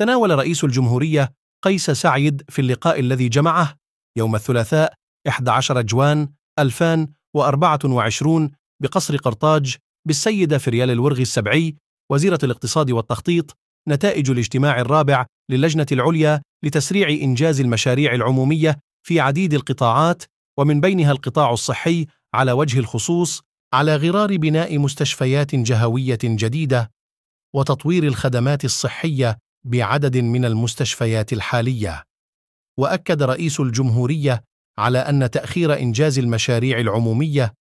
تناول رئيس الجمهورية قيس سعيد في اللقاء الذي جمعه يوم الثلاثاء 11 جوان 2024 بقصر قرطاج بالسيدة فريال الورغي السبعي وزيرة الاقتصاد والتخطيط نتائج الاجتماع الرابع للجنة العليا لتسريع إنجاز المشاريع العمومية في عديد القطاعات ومن بينها القطاع الصحي على وجه الخصوص على غرار بناء مستشفيات جهوية جديدة وتطوير الخدمات الصحية بعدد من المستشفيات الحاليه واكد رئيس الجمهوريه على ان تاخير انجاز المشاريع العموميه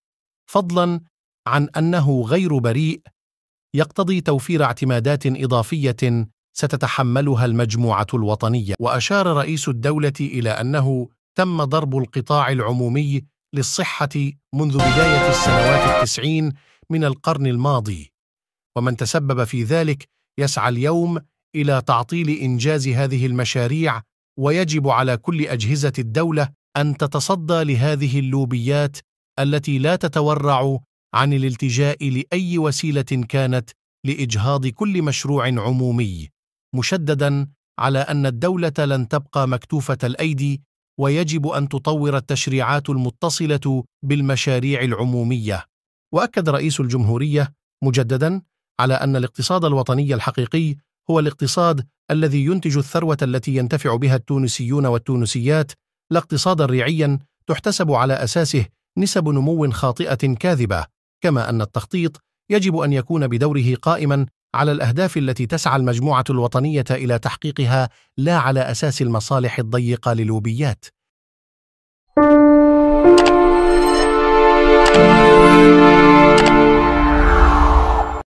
فضلا عن انه غير بريء يقتضي توفير اعتمادات اضافيه ستتحملها المجموعه الوطنيه واشار رئيس الدوله الى انه تم ضرب القطاع العمومي للصحه منذ بدايه السنوات التسعين من القرن الماضي ومن تسبب في ذلك يسعى اليوم إلى تعطيل إنجاز هذه المشاريع ويجب على كل أجهزة الدولة أن تتصدى لهذه اللوبيات التي لا تتورع عن الالتجاء لأي وسيلة كانت لإجهاض كل مشروع عمومي مشدداً على أن الدولة لن تبقى مكتوفة الأيدي ويجب أن تطور التشريعات المتصلة بالمشاريع العمومية وأكد رئيس الجمهورية مجدداً على أن الاقتصاد الوطني الحقيقي هو الاقتصاد الذي ينتج الثروة التي ينتفع بها التونسيون والتونسيات لا اقتصادا ريعيا تحتسب على أساسه نسب نمو خاطئة كاذبة كما أن التخطيط يجب أن يكون بدوره قائما على الأهداف التي تسعى المجموعة الوطنية إلى تحقيقها لا على أساس المصالح الضيقة للوبيات